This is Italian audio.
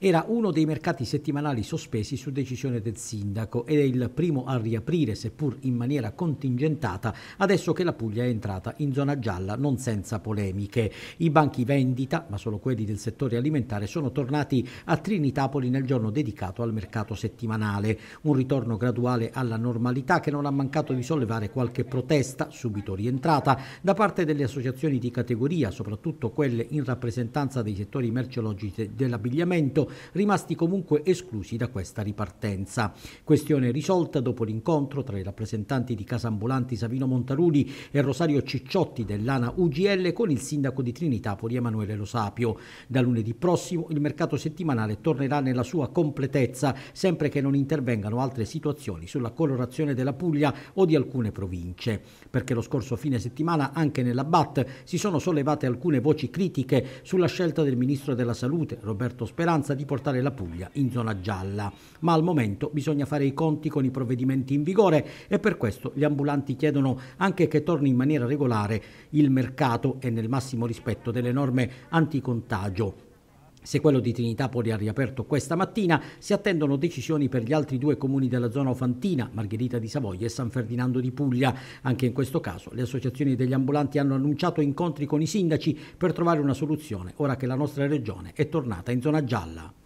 era uno dei mercati settimanali sospesi su decisione del sindaco ed è il primo a riaprire, seppur in maniera contingentata, adesso che la Puglia è entrata in zona gialla non senza polemiche. I banchi vendita, ma solo quelli del settore alimentare, sono tornati a Trinitapoli nel giorno dedicato al mercato settimanale, un ritorno graduale alla normalità che non ha mancato di sollevare qualche protesta, subito rientrata, da parte delle associazioni di categoria, soprattutto quelle in rappresentanza dei settori merceologici dell'abbigliamento, rimasti comunque esclusi da questa ripartenza. Questione risolta dopo l'incontro tra i rappresentanti di Casambulanti Savino Montaruli e Rosario Cicciotti dell'ANA UGL con il sindaco di Trinitapoli Emanuele Losapio. Da lunedì prossimo il mercato settimanale tornerà nella sua completezza, sempre che non intervengano altre situazioni sulla colorazione della Puglia o di alcune province. Perché lo scorso fine settimana anche nella BAT si sono sollevate alcune voci critiche sulla scelta del ministro della Salute Roberto Speranza di portare la Puglia in zona gialla. Ma al momento bisogna fare i conti con i provvedimenti in vigore e per questo gli ambulanti chiedono anche che torni in maniera regolare il mercato e nel massimo rispetto delle norme anticontagio se quello di Trinitapoli ha riaperto questa mattina, si attendono decisioni per gli altri due comuni della zona ofantina, Margherita di Savoia e San Ferdinando di Puglia. Anche in questo caso le associazioni degli ambulanti hanno annunciato incontri con i sindaci per trovare una soluzione, ora che la nostra regione è tornata in zona gialla.